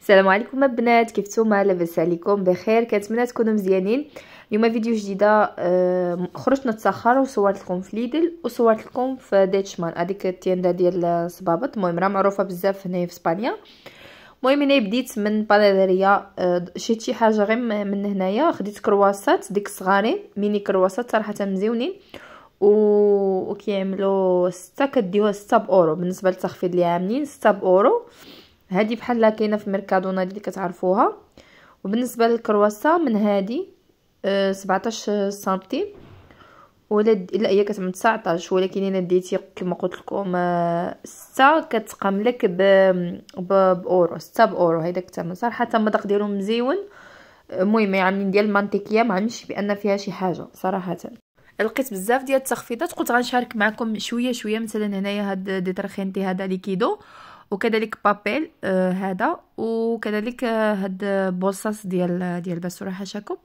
السلام عليكم البنات كيف نتوما لاباس عليكم بخير كنتمنى تكونوا مزيانين اليوم فيديو جديده خرجت نتسخر وصورت لكم في ليدل وصورت لكم في ديتشمان هذيك التيندا ديال الصبابط المهم راه معروفه بزاف هنا في اسبانيا المهم انا بديت من باناديريا آه شيت شي حاجه غير من هنايا خديت كرواسات ديك الصغارين ميني كرواسات صراحه مزيونين و... وكيعملوا 6 كديوها 6 باورو بالنسبه للتخفيض اللي عاملين 6 باورو هذه لا كاينه في ميركادونا اللي كتعرفوها وبالنسبه للكرواسه من هذه آه، سبعتاش سنتيم ولا لا هي كتعمل 19 ولكن انا ديتي كما قلت لكم 6 آه، كتقام لك ب باورو 6 باورو هذاك الثمن صراحه المذاق ديالهم مزيون المهم عاملين يعني ديال المنطقيه ما عملش بان فيها شي حاجه صراحه لقيت بزاف ديال التخفيضات قلت غنشارك معكم شويه شويه مثلا هنايا هاد ديترخينتي هذا ليكيدو وكذلك بابيل آه هذا وكذلك آه هاد بوصاص ديال آه، ديال باسوره حاشاكم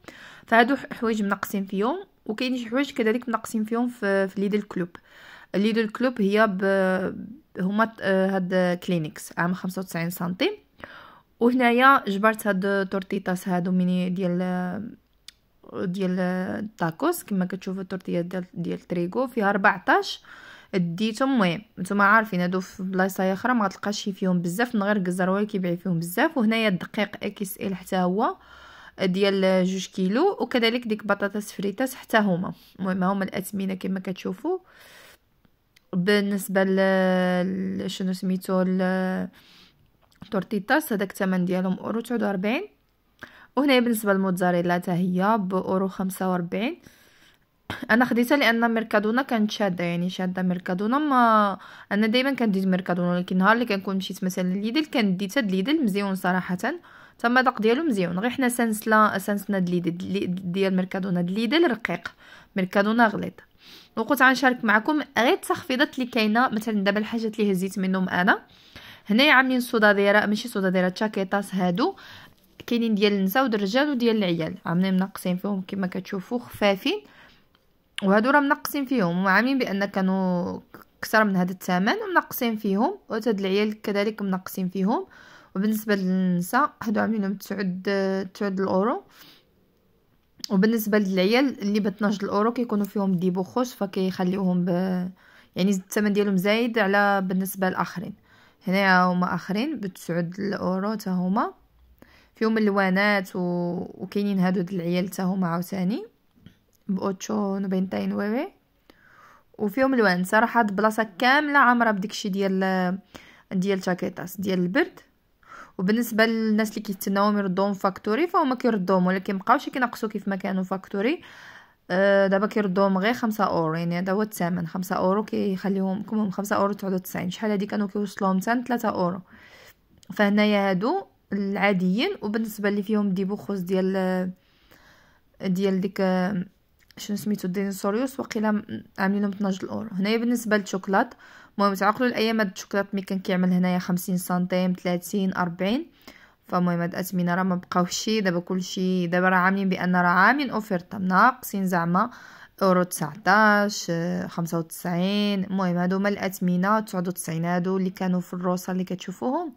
فهادو حوايج منقصين فيهم وكاين شي حوايج كذلك منقصين فيهم في, في ليدل كلوب ليدل كلوب هي ب... هما آه، هاد كلينيكس عام 95 سنتيم وهنايا جبرت هاد تورتيطاس هادو ميني ديال آه، ديال التاكوس كما كتشوفوا التورتيه ديال ديال تريغو فيها 14 ديتهم مهم نتوما عارفين هادو في بلايص اخرى ما غتلقاش فيهم بزاف من غير الجزرويه كيبيع فيهم بزاف وهنايا الدقيق اكس ال حتى هو ديال جوج كيلو وكذلك ديك بطاطس فريتاس حتى هما المهم هما الاثمنه كما كتشوفوا بالنسبه ل شنو سميتو التورتيتاس هذاك الثمن ديالهم اورو 49 وهنايا بالنسبه للموتزاريلا حتى هي باورو 45 انا خديتها لان ميركادونا كانت شاده يعني شاده ميركادونا ما انا دائما كنديت ميركادونا لكن نهار اللي كنكون مشيت مثلا لليدل هاد ليدل مزيون صراحه تما داق ديالو مزيون غير حنا سانسلا سانسنا دليدل ديال ميركادونا ليدل رقيق ميركادونا غليظ وقلت غنشارك معكم غير التخفيضات اللي كاينه مثلا دابا الحاجات اللي هزيت منهم انا هنايا عاملين ديرا ماشي ديرا تشاكيطاس هادو كاينين ديال النساء ودرجال الرجال وديال العيال عاملين منقصين فيهم كما كتشوفوا خفافين وهادو راه منقصين فيهم وعامين بان كانوا اكثر من هذا الثمن ومنقصين فيهم وهاد العيال كذلك منقصين فيهم وبالنسبه للنساء هادو عاملينهم 9 9 الاورو وبالنسبه للعيال اللي ب 12 الاورو كيكونوا فيهم دي بوخوس فكيخليوهم ب يعني الثمن ديالهم زايد على بالنسبه للاخرين هنا هما اخرين ب 9 الاورو حتى هما فيهم اللوانات و... وكاينين هادو العيال حتى هما عاوتاني بأوتشو 899 نويوي وفيهم الوان صراحة بلاصة كاملة عامرة بدكشي ديال ديال جاكيطاس ديال البرد وبالنسبه للناس اللي كيتسناو يردوهم فاكتوري فهما كيردوهم ولكن مبقاوش كينقصوا كيف ما كانوا فاكتوري أه دابا كيردوهم غير خمسة اورو يعني هذا هو الثمن خمسة اورو كيخليهم كمهم خمسة اورو تسعود وتسعين شحال هادي كانوا كيوصلوهم حتى ثلاثة اورو فهنايا هادو العاديين وبالنسبه اللي فيهم دي بوخوز ديال ديال ديك شنو سميتو الديناصوريوس وقيلا عاملين لهم 12 الاور هنايا بالنسبه للشوكولات المهم تعقلوا الايام هاد الشوكولات مي كان كيعمل هنايا 50 سنتيم 30 40 فالمهم هاد الاثمنه راه ما بقاوش دابا كلشي دابا راه عاملين بان راه عاملين اوفرتا ناقصين زعما اورو 19 95 آه، المهم هادو هما الاثمنه 99 هادو اللي كانوا في الروسه اللي كتشوفوهم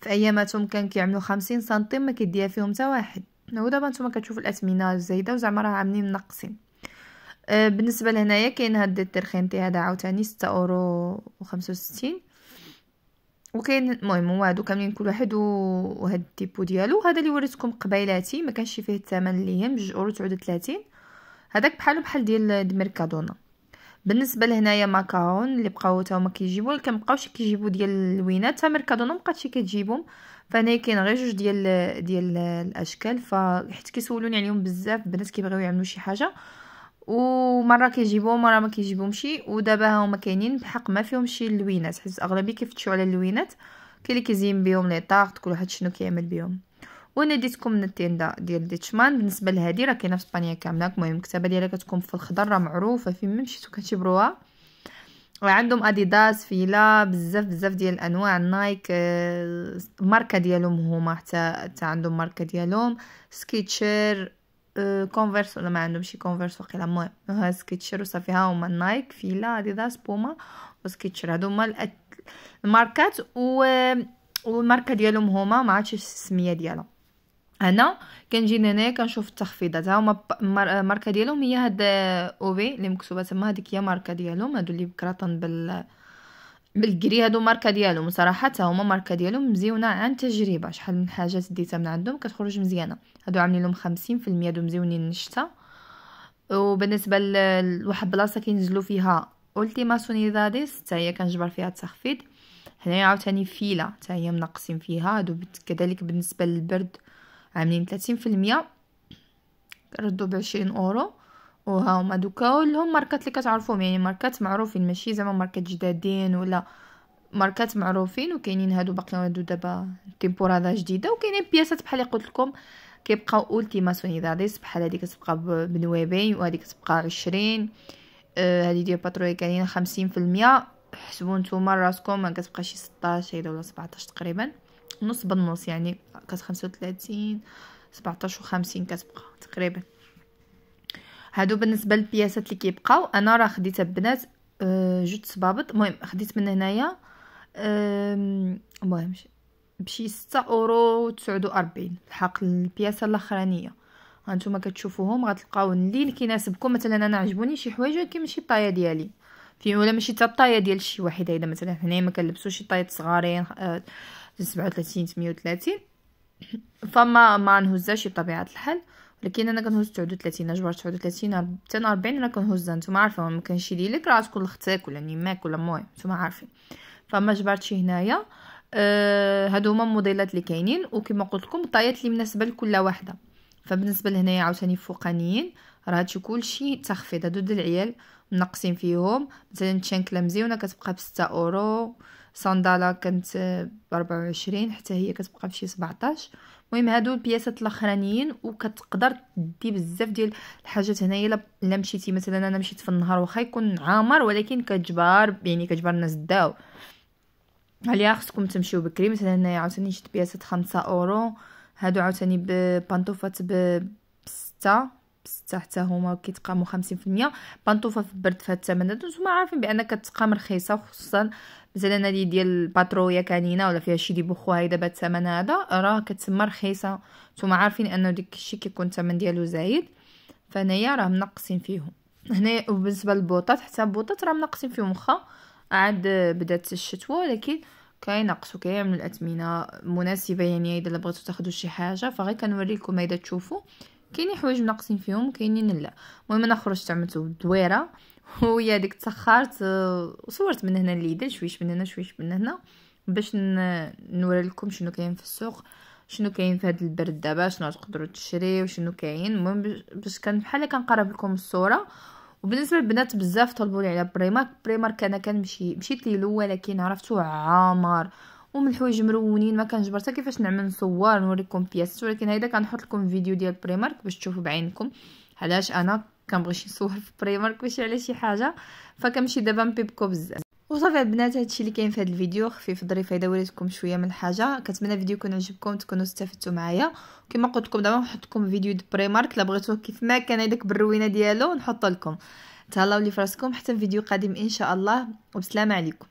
في اياماتهم كان كيعملوا 50 سنتيم ما كيديها فيهم حتى واحد ودابا نتوما كتشوفوا الاثمنه الزايده وزعما راه عاملين ناقصين آه، بالنسبه لهنايا كاين هاد الترخين تي هذا عاوتاني 6 اورو و65 وكاين المهم هو هادو كاملين كل واحد وهاد التيبو ديالو هذا اللي وريتكم قبيلاتي ما كانش فيه الثمن اللي هي 2 اورو 39 هذاك بحالو بحال ديال دميركادونا بالنسبه لهنايا ماكاون اللي بقاو تا هما كيجيبو اللي كنبقاوش كيجيبو ديال اللوينات تا ميركادونا مبقاتش كتجيبهم فهنايا كاين غير جوج ديال ديال الاشكال فحيت كيسولوني عليهم بزاف بنات كيبغيو يعملوا شي حاجه ومره كيجيبوهم مره ما كيجيبهمش ودابا هما كاينين بحق ما فيهم شي اللوينات حيت اغلبيه كيفتشوا على اللوينات كاين اللي كيزين بهم لي طارت كل واحد شنو كيعمل بهم وانا ديتكم من التيندا ديال ديتشمان بالنسبه لهذه راه كاينه في اسبانيا كامله المهم المكتبه ديالها كتكون في الخضر راه معروفه فين ما مشيتو كتجبروها وعندهم اديداس فيلا بزاف بزاف ديال الانواع نايك آه، ماركه ديالهم هما حتى حتى عندهم ماركه ديالهم سكيتشر كونفرس ولا ما عندهمش كونفرس وقيلا المهم ها سكيتشر وصافي ها هما نايك فيلا اديداس بوما وسكيتشر هادو هما الماركات و والماركه ديالهم هما ما عادش السميه ديالهم هنا كنجي هنا كنشوف التخفيضات ها هما الماركه ديالهم هي هاد اوفي اللي مكتوبه تما هاديك هي ماركه ديالهم هادو اللي بكراتن بال بالكري هادو ماركه ديالهم صراحه حتى هما ماركه ديالهم مزيونه عن تجربه شحال من حاجه ديتها من عندهم كتخرج مزيانه هادو عاملين لهم خمسين المية هادو مزيونين الشتا وبالنسبه لواحد بلاصه كينزلو فيها اولتيما سونيزاديس تا هي كنجبر فيها التخفيض هنايا عاوتاني فيلا تا هي منقصين فيها هادو كذلك بالنسبه للبرد عاملين في المية ردو بعشرين اورو وها هما دوكا كلهم ماركات اللي كتعرفوهم يعني ماركات معروفين ماشي زعما ماركات جدادين ولا ماركات معروفين وكاينين هادو باقي هادو دابا تيمبورادا جديده وكاينين بياسات بحال اللي قلت لكم كيبقاو اولتيماسيونيداديس بحال هادي كتبقى بنوابين وهادي كتبقى عشرين آه، هادي ديال باتروي كاينين خمسين حسبوا نتوما راسكم كتبقى شي ستاشر ولا سبعتاش تقريبا نص بالنص يعني كانت 35 17 سبعتاش وخمسين كتبقى تقريبا هادو بالنسبه للبياسات اللي كيبقاو انا راه خديتها بنات آه، جوج صبابط المهم خديت من هنايا المهم بشي 6 اورو 49 الحق البياسه الاخرانيه هانتوما كتشوفوهم غتلقاو اللي كيناسبكم مثلا انا عجبوني شي حوايج ولكن ماشي الطايه ديالي في ولا ماشي حتى الطايه ديال شي واحد هيدا مثلا هنايا ما كنلبسوش شي طايات صغارين 37 38 آه، فما ما نهزاش بطبيعه الحال ولكن انا كنهز 39 جبر 39 حتى 40 انا كنهز نتوما عارفه ما كانش لك راه تكون لختك ولا ماك ولا موي نتوما عارفين فما جبرت شي هنايا آه هادو هما الموديلات اللي كاينين وكما قلت لكم الطايات اللي مناسبه لكل واحده فبالنسبه لهنايا عاوتاني فوقانيين راه هادشي كلشي تخفيض هادو ديال العيال منقصين فيهم مثلا تشانكله مزيونه كتبقى ب 6 اورو صنداله كانت ب 24 حتى هي كتبقى بشي 17 المهم هادو البياسات الاخرانيين وكتقدر دي بزاف ديال الحاجات هنايا الا مشيتي مثلا انا مشيت في النهار واخا يكون عامر ولكن كتجبر يعني كتجبر الناس داو عليا خصكم تمشيو بكري مثلا هنايا عاوتاني شفت بياسات خمسة اورو هادو عاوتاني ببانطوفات بستة بستة حتى هما كيتقاموا 50% بانطوفه في البرد فهاد هادو نتوما عارفين بان كتقام رخيصه خصوصا مثلا هذه ديال الباترويا كانينه ولا فيها شي دي بوخو هاي دابا الثمن هذا راه كتسمى رخيصه نتوما عارفين انه ديك الشيء كيكون الثمن ديالو زايد فهنايا راه منقصين فيهم هنا وبالنسبه للبوطات حتى البوطات راه منقصين فيهم واخا عاد بدات الشتوى ولكن كينقصوا كاين من الاثمنه مناسبه يعني اذا بغيتو تاخذوا شي حاجه فغير كنوري لكم اذا تشوفوا كاينين حوايج ناقصين فيهم كاينين لا المهم انا خرجت عملت دويره ويا ديك تسخرت آه، وصورت من هنا ليدا شويش من هنا شويش من هنا باش نوري لكم شنو كاين في السوق شنو كاين في هذا البرد دابا شنو تقدروا تشريو شنو كاين المهم باش كان بحال كنقرب لكم الصوره وبالنسبه للبنات بزاف طلبوا لي على بريمارك بريمارك انا كنمشي مشيت ليه الاول ولكن عرفتو عامر ومن الحوايج مرونين ما كان جبرتها كيفاش نعمل نصور نوريكم بياس ولكن هيدا كنحط لكم فيديو ديال بريمارك باش تشوفوا بعينكم علاش انا كنبغيش نصور في بريمارك باش على شي حاجه فكنمشي دابا نبيبكو بزاف وصافي البنات هادشي اللي كاين في هاد الفيديو خفيف ظريف هيدا وريتكم شويه من الحاجه كنتمنى الفيديو يكون عجبكم تكونوا استفدتوا معايا كما قلت لكم دابا نحط لكم فيديو د بريمارك الا بغيتوه كيف ما كان هذاك بالروينه ديالو نحط لكم تهلاو لي فراسكم حتى فيديو قادم ان شاء الله وبسلامه عليكم